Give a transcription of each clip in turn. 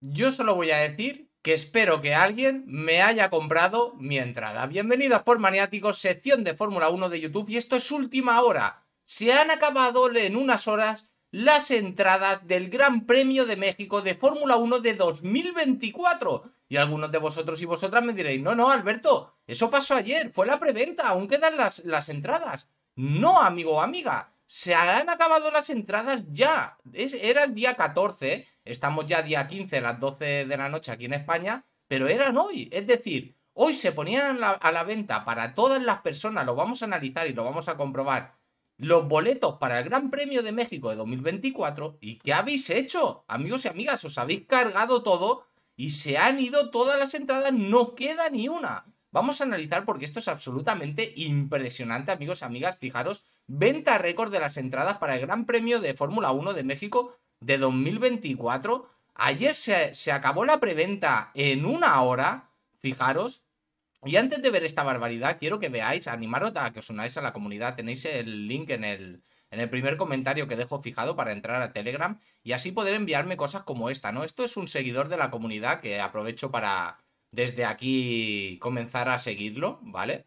Yo solo voy a decir que espero que alguien me haya comprado mi entrada. Bienvenidos por Maniáticos, sección de Fórmula 1 de YouTube y esto es última hora. Se han acabado en unas horas las entradas del Gran Premio de México de Fórmula 1 de 2024. Y algunos de vosotros y vosotras me diréis, no, no, Alberto, eso pasó ayer, fue la preventa, aún quedan las, las entradas. No, amigo o amiga, se han acabado las entradas ya. Es, era el día 14, estamos ya día 15, las 12 de la noche aquí en España, pero eran hoy. Es decir, hoy se ponían a la, a la venta para todas las personas, lo vamos a analizar y lo vamos a comprobar, los boletos para el Gran Premio de México de 2024. ¿Y qué habéis hecho? Amigos y amigas, os habéis cargado todo y se han ido todas las entradas, no queda ni una. Vamos a analizar porque esto es absolutamente impresionante, amigos, amigas. Fijaros, venta récord de las entradas para el Gran Premio de Fórmula 1 de México de 2024. Ayer se, acabó la preventa en una hora, fijaros. Y antes de ver esta barbaridad, quiero que veáis, animaros a que os unáis a la comunidad. Tenéis el link en el, en el primer comentario que dejo fijado para entrar a Telegram y así poder enviarme cosas como esta, ¿no? Esto es un seguidor de la comunidad que aprovecho para desde aquí comenzar a seguirlo, ¿vale?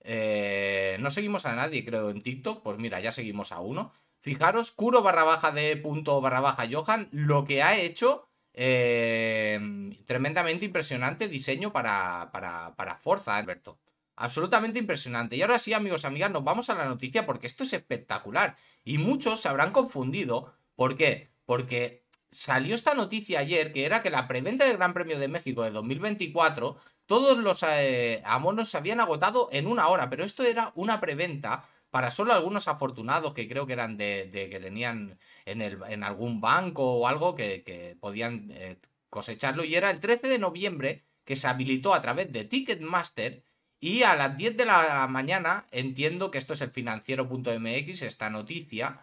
Eh, no seguimos a nadie, creo, en TikTok. Pues mira, ya seguimos a uno. Fijaros, curo barra baja de punto barra baja Johan, lo que ha hecho, eh, tremendamente impresionante diseño para, para, para Forza, Alberto. Absolutamente impresionante. Y ahora sí, amigos, amigas, nos vamos a la noticia porque esto es espectacular. Y muchos se habrán confundido. ¿Por qué? Porque salió esta noticia ayer que era que la preventa del Gran Premio de México de 2024, todos los eh, se habían agotado en una hora, pero esto era una preventa para solo algunos afortunados que creo que eran de, que tenían en, algún banco o algo que, podían eh, cosecharlo. Y era el 13 de noviembre que se habilitó a través de Ticketmaster. Y a las 10 de la mañana, entiendo que esto es el financiero.mx, esta noticia,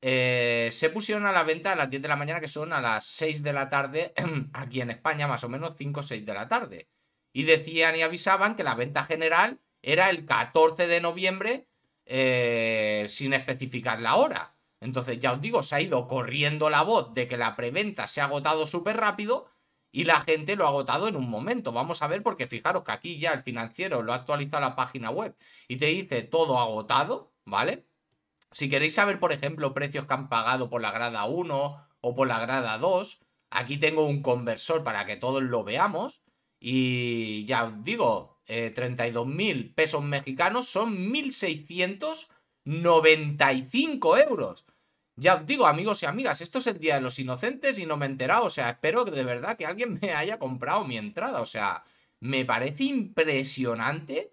eh, se pusieron a la venta a las 10 de la mañana, que son a las 6 de la tarde, aquí en España, más o menos 5 o 6 de la tarde. Y decían y avisaban que la venta general era el 14 de noviembre, eh, sin especificar la hora. Entonces, ya os digo, se ha ido corriendo la voz de que la preventa se ha agotado súper rápido y la gente lo ha agotado en un momento. Vamos a ver, porque fijaros que aquí ya el financiero lo ha actualizado la página web y te dice todo agotado, ¿vale? Si queréis saber, por ejemplo, precios que han pagado por la grada 1 o por la grada 2, aquí tengo un conversor para que todos lo veamos. Y ya os digo, eh, 32.000 pesos mexicanos son 1.695 euros. Ya os digo, amigos y amigas, esto es el Día de los Inocentes y no me he enterado. O sea, espero de verdad que alguien me haya comprado mi entrada. O sea, me parece impresionante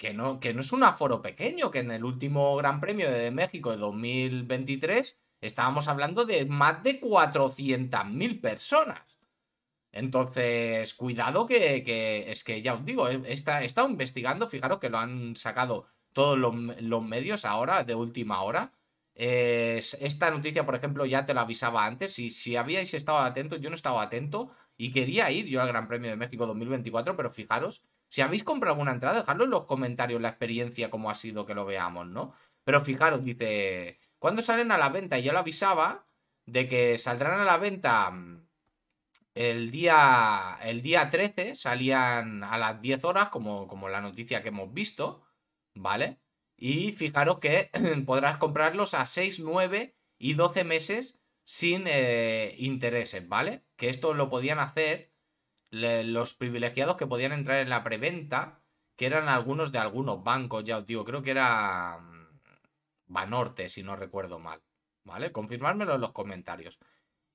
que, no, que no es un aforo pequeño, que en el último Gran Premio de México de 2023 estábamos hablando de más de 400.000 personas. Entonces, cuidado que, es que ya os digo, eh, he estado investigando, fijaros que lo han sacado todos los, medios ahora, de última hora. esta noticia, por ejemplo, ya te la avisaba antes, y si habíais estado atentos, yo no estaba atento y quería ir yo al Gran Premio de México 2024, pero fijaros si habéis comprado alguna entrada, dejadlo en los comentarios la experiencia, cómo ha sido que lo veamos, ¿no? Pero fijaros, dice, cuando salen a la venta? Y yo lo avisaba de que saldrán a la venta mm, el día, el día 13, salían a las 10 horas, como, como la noticia que hemos visto, ¿vale? Y fijaros que podrás comprarlos a 6, 9 y 12 meses sin eh, intereses, ¿vale? Que esto lo podían hacer los privilegiados que podían entrar en la preventa, que eran algunos de algunos bancos, ya os digo, creo que era mm, Banorte, si no recuerdo mal. ¿Vale? Confirmármelo en los comentarios.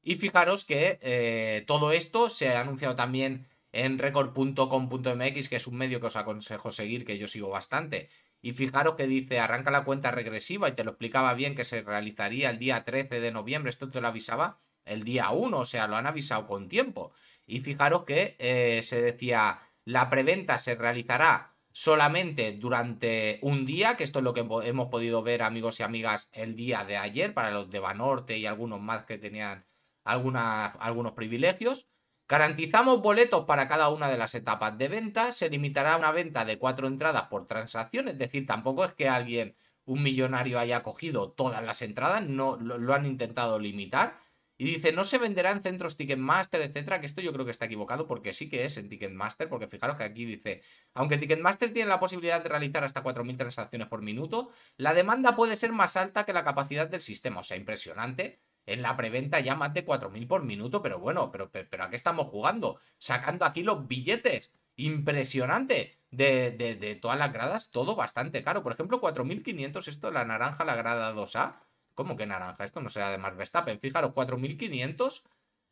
Y fijaros que eh, todo esto se ha anunciado también en record.com.mx, que es un medio que os aconsejo seguir, que yo sigo bastante. Y fijaros que dice, arranca la cuenta regresiva, y te lo explicaba bien, que se realizaría el día 13 de noviembre, esto te lo avisaba el día 1, o sea, lo han avisado con tiempo. Y fijaros que eh, se decía, la preventa se realizará solamente durante un día, que esto es lo que hemos podido ver amigos y amigas el día de ayer para los de Banorte y algunos más que tenían algunos privilegios. Garantizamos boletos para cada una de las etapas de venta. Se limitará a una venta de cuatro entradas por transacción, es decir, tampoco es que alguien, un millonario, haya cogido todas las entradas, no lo han intentado limitar. Y dice, no se venderá en centros Ticketmaster, etcétera, que esto yo creo que está equivocado porque sí que es en Ticketmaster, porque fijaros que aquí dice, aunque Ticketmaster tiene la posibilidad de realizar hasta 4.000 transacciones por minuto, la demanda puede ser más alta que la capacidad del sistema, o sea, impresionante. En la preventa ya más de 4.000 por minuto, pero bueno, pero, pero, ¿a qué estamos jugando? Sacando aquí los billetes. Impresionante. De, de todas las gradas, todo bastante caro. Por ejemplo, 4.500, esto, la naranja, la grada 2A, ¿Cómo que naranja? Esto no será de más Verstappen. Fijaros, 4.500.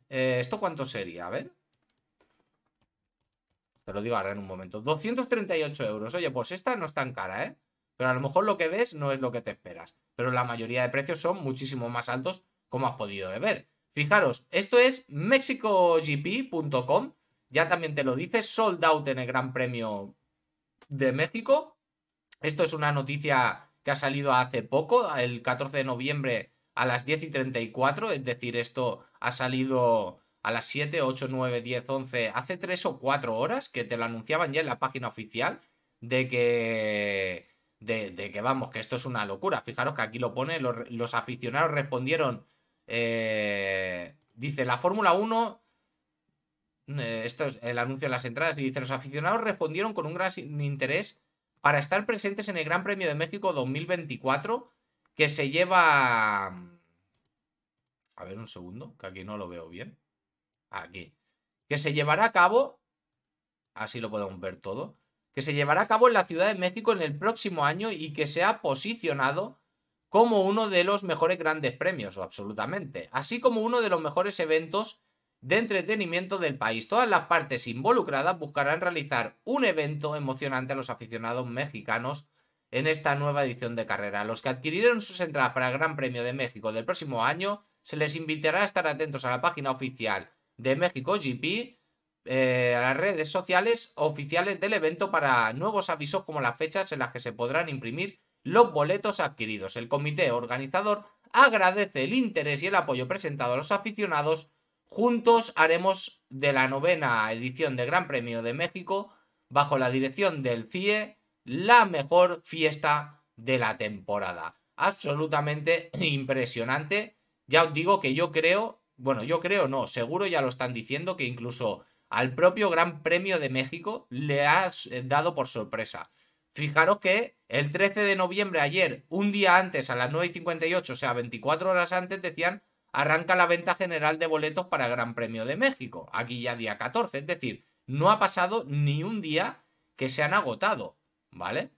Eh, ¿Esto cuánto sería? A ver. Te lo digo ahora en un momento. 238 euros. Oye, pues esta no es tan cara, ¿eh? Pero a lo mejor lo que ves no es lo que te esperas. Pero la mayoría de precios son muchísimo más altos, como has podido ver. Fijaros, esto es mexicogp.com. Ya también te lo dice, sold out en el Gran Premio de México. Esto es una noticia que ha salido hace poco, el 14 de noviembre a las 10 y 34, es decir, esto ha salido a las 7, 8, 9, 10, 11, hace 3 o 4 horas que te lo anunciaban ya en la página oficial de que, de, que vamos, que esto es una locura. Fijaros que aquí lo pone, los, aficionados respondieron, eh, dice, la Fórmula 1... Eh, esto es el anuncio de las entradas y dice, los aficionados respondieron con un gran interés para estar presentes en el Gran Premio de México 2024 que se lleva... Mm, a ver un segundo, que aquí no lo veo bien. Aquí. Que se llevará a cabo... Así lo podemos ver todo. Que se llevará a cabo en la Ciudad de México en el próximo año y que se ha posicionado como uno de los mejores grandes premios, absolutamente. Así como uno de los mejores eventos de entretenimiento del país. Todas las partes involucradas buscarán realizar un evento emocionante a los aficionados mexicanos en esta nueva edición de carrera. los que adquirieron sus entradas para el Gran Premio de México del próximo año, se les invitará a estar atentos a la página oficial de México GP, eh, a las redes sociales oficiales del evento para nuevos avisos como las fechas en las que se podrán imprimir los boletos adquiridos. El comité organizador agradece el interés y el apoyo presentado a los aficionados Juntos haremos de la novena edición de Gran Premio de México, bajo la dirección del CIE, la mejor fiesta de la temporada. Absolutamente impresionante. Ya os digo que yo creo, bueno, yo creo no, seguro ya lo están diciendo que incluso al propio Gran Premio de México le has eh, dado por sorpresa. Fijaros que el 13 de noviembre ayer, un día antes, a las 9.58, o sea, 24 horas antes, decían arranca la venta general de boletos para el Gran Premio de México, aquí ya día 14, es decir, no ha pasado ni un día que se han agotado, ¿vale?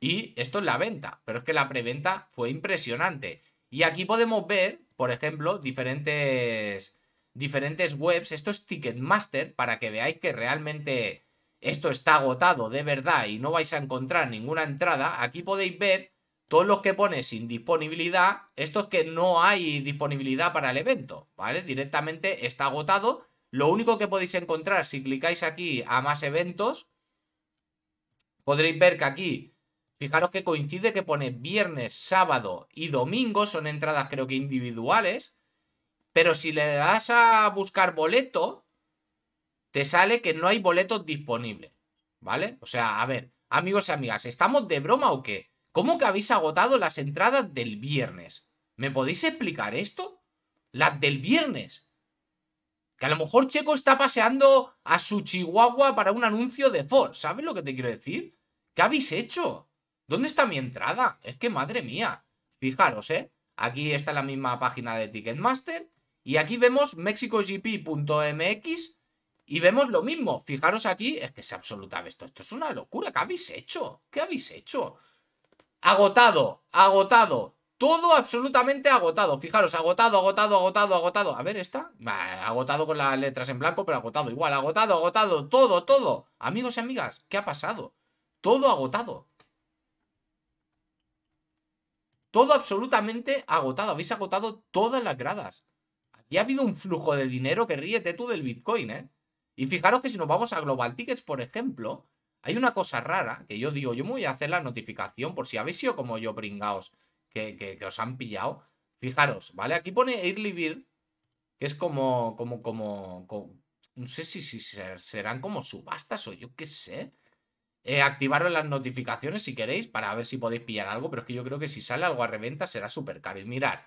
Y esto es la venta, pero es que la preventa fue impresionante. Y aquí podemos ver, por ejemplo, diferentes, diferentes webs, esto es Ticketmaster, para que veáis que realmente esto está agotado de verdad y no vais a encontrar ninguna entrada, aquí podéis ver todos los que pone sin disponibilidad, esto es que no hay disponibilidad para el evento, ¿vale? Directamente está agotado. Lo único que podéis encontrar si clicáis aquí a más eventos, podréis ver que aquí, fijaros que coincide que pone viernes, sábado y domingo, son entradas creo que individuales, pero si le das a buscar boleto, te sale que no hay boletos disponibles, ¿vale? O sea, a ver, amigos y amigas, ¿estamos de broma o qué? ¿Cómo que habéis agotado las entradas del viernes? ¿Me podéis explicar esto? Las del viernes. Que a lo mejor Checo está paseando a su chihuahua para un anuncio de Ford. ¿Sabes lo que te quiero decir? ¿Qué habéis hecho? ¿Dónde está mi entrada? Es que madre mía. Fijaros, ¿eh? Aquí está la misma página de Ticketmaster. Y aquí vemos mexicogp.mx y vemos lo mismo. Fijaros aquí, es que es absoluta esto. Esto es una locura. ¿Qué habéis hecho? ¿Qué habéis hecho? Agotado, agotado. Todo absolutamente agotado. Fijaros, agotado, agotado, agotado, agotado. A ver, está, agotado con las letras en blanco, pero agotado. Igual, agotado, agotado. Todo, todo. Amigos y amigas, ¿qué ha pasado? Todo agotado. Todo absolutamente agotado. Habéis agotado todas las gradas. Aquí ha habido un flujo de dinero que ríete tú del Bitcoin, ¿eh? Y fijaros que si nos vamos a Global Tickets, por ejemplo, hay una cosa rara que yo digo, yo me voy a hacer la notificación por si habéis sido como yo, pringaos, que, os han pillado. Fijaros, ¿vale? Aquí pone Early que es como, como, como, no sé si, si, serán como subastas o yo qué sé. Eh, activaros las notificaciones si queréis para ver si podéis pillar algo, pero es que yo creo que si sale algo a reventa será súper caro. mirad,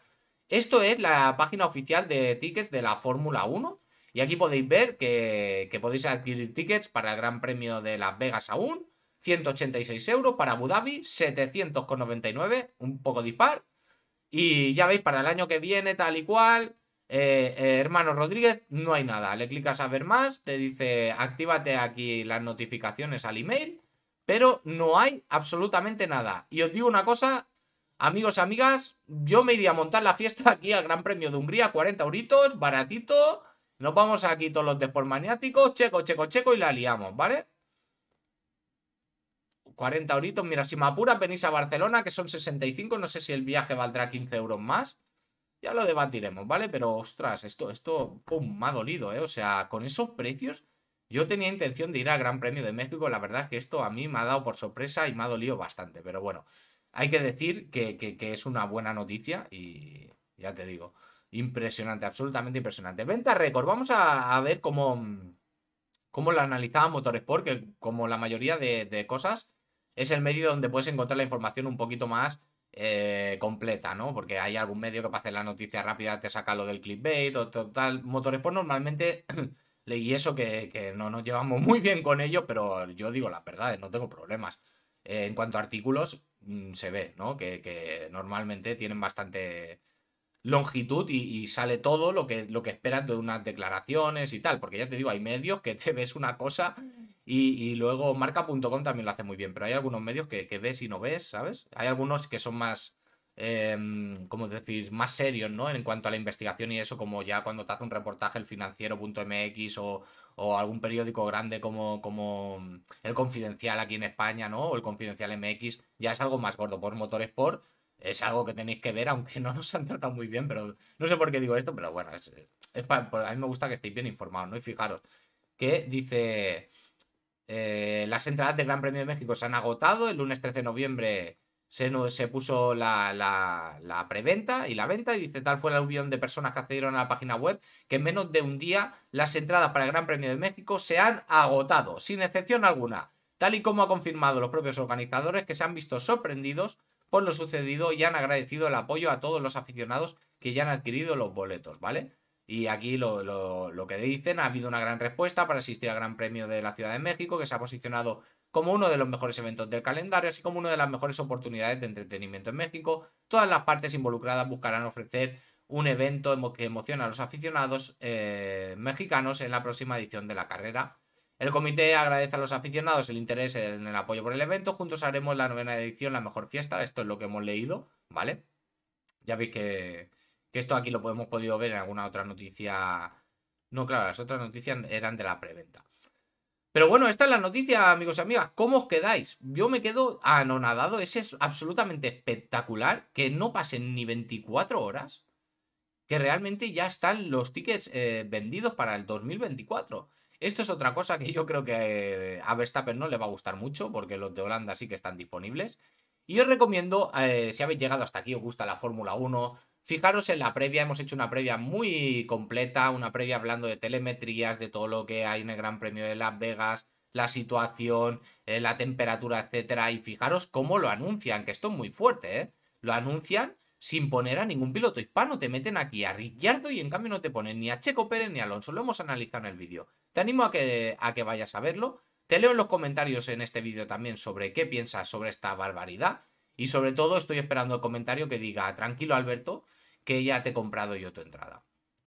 esto es la página oficial de tickets de la Fórmula 1. Y aquí podéis ver que, podéis adquirir tickets para el Gran Premio de Las Vegas aún. 186 euros para Abu Dhabi, 799, un poco dispar. Y ya veis, para el año que viene, tal y cual, eh, eh, hermano Rodríguez, no hay nada. Le clicas a ver más, te dice actívate aquí las notificaciones al email, pero no hay absolutamente nada. Y os digo una cosa, amigos, amigas, yo me iría a montar la fiesta aquí al Gran Premio de Hungría, 40 euritos, baratito. Nos vamos aquí todos los desport maniáticos. Checo, checo, checo y la liamos, ¿vale? 40 horitos Mira, si me apuras, venís a Barcelona, que son 65. No sé si el viaje valdrá 15 euros más. Ya lo debatiremos, ¿vale? Pero, ostras, esto, esto, pum, me ha dolido, ¿eh? O sea, con esos precios, yo tenía intención de ir al Gran Premio de México. La verdad es que esto a mí me ha dado por sorpresa y me ha dolido bastante. Pero bueno, hay que decir que es una buena noticia y ya te digo. Impresionante, absolutamente impresionante. Venta récord. Vamos a, ver cómo, cómo la analizaba Motorsport, que como la mayoría de, cosas, es el medio donde puedes encontrar la información un poquito más eh, completa, ¿no? Porque hay algún medio que para hacer la noticia rápida te saca lo del clickbait o total. Motorsport normalmente, leí eso que, no nos llevamos muy bien con ello, pero yo digo las verdades, no tengo problemas. Eh, en cuanto a artículos, mm, se ve, ¿no? que normalmente tienen bastante longitud y, sale todo lo que, lo que de unas declaraciones y tal, porque ya te digo, hay medios que te ves una cosa y, luego marca.com también lo hace muy bien, pero hay algunos medios que, ves y no ves, ¿sabes? Hay algunos que son más, em, como decir, más serios, ¿no? En cuanto a la investigación y eso, como ya cuando te hace un reportaje el financiero.mx o, o algún periódico grande como, como El Confidencial aquí en España, ¿no? O El Confidencial MX, ya es algo más gordo por motores por es algo que tenéis que ver, aunque no nos han tratado muy bien, pero no sé por qué digo esto, pero bueno, es, a mí me gusta que estéis bien informados, ¿no? Y fijaros, que dice, eh, las entradas del Gran Premio de México se han agotado, el lunes 13 de noviembre se, se puso la, preventa y la venta, y dice, tal fue la unión de personas que accedieron a la página web, que en menos de un día las entradas para el Gran Premio de México se han agotado, sin excepción alguna tal y como ha confirmado los propios organizadores que se han visto sorprendidos por lo sucedido y han agradecido el apoyo a todos los aficionados que ya han adquirido los boletos, ¿vale? Y aquí lo, que dicen, ha habido una gran respuesta para asistir al Gran Premio de la Ciudad de México, que se ha posicionado como uno de los mejores eventos del calendario, así como una de las mejores oportunidades de entretenimiento en México. Todas las partes involucradas buscarán ofrecer un evento que emociona a los aficionados eh, mexicanos en la próxima edición de la carrera el comité agradece a los aficionados el interés en el apoyo por el evento. Juntos haremos la novena edición, la mejor fiesta. Esto es lo que hemos leído, ¿vale? Ya veis que, esto aquí lo hemos podido ver en alguna otra noticia. No, claro, las otras noticias eran de la preventa. Pero bueno, esta es la noticia, amigos y amigas. ¿Cómo os quedáis? Yo me quedo anonadado. Ese es absolutamente espectacular que no pasen ni 24 horas, que realmente ya están los tickets eh, vendidos para el 2024. Esto es otra cosa que yo creo que a Verstappen no le va a gustar mucho, porque los de Holanda sí que están disponibles. Y os recomiendo, eh, si habéis llegado hasta aquí, os gusta la Fórmula 1, Fijaros en la previa, hemos hecho una previa muy completa, una previa hablando de telemetrías, de todo lo que hay en el Gran Premio de Las Vegas, la situación, eh, la temperatura, etcétera. Y fijaros cómo lo anuncian, que esto es muy fuerte, ¿eh? Lo anuncian sin poner a ningún piloto hispano. Te meten aquí a Ricciardo y en cambio no te ponen ni a Checo Pérez ni a Alonso. Lo hemos analizado en el vídeo. Te animo a que, a que vayas a verlo. Te leo en los comentarios en este vídeo también sobre qué piensas sobre esta barbaridad. Y sobre todo estoy esperando el comentario que diga, tranquilo Alberto, que ya te he comprado yo tu entrada.